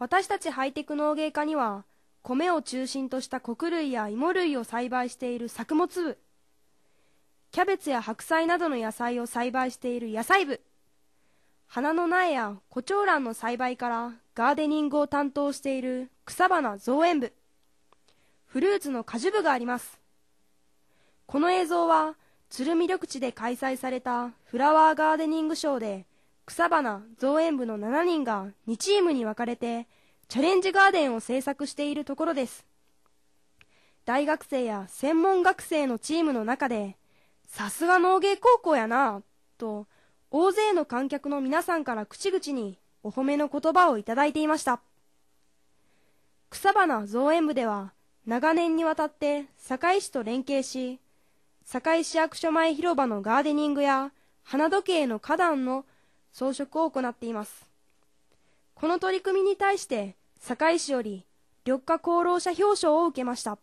私たちハイテク農芸家には米を中心とした穀類や芋類を栽培している作物部キャベツや白菜などの野菜を栽培している野菜部花の苗や胡蝶蘭の栽培からガーデニングを担当している草花造園部フルーツの果樹部がありますこの映像は鶴見緑地で開催されたフラワーガーデニングショーで草花造園部の7人が2チームに分かれてチャレンジガーデンを制作しているところです大学生や専門学生のチームの中でさすが農芸高校やなと大勢の観客の皆さんから口々にお褒めの言葉をいただいていました草花造園部では長年にわたって堺市と連携し堺市役所前広場のガーデニングや花時計の花壇の装飾を行っていますこの取り組みに対して堺市より緑化功労者表彰を受けました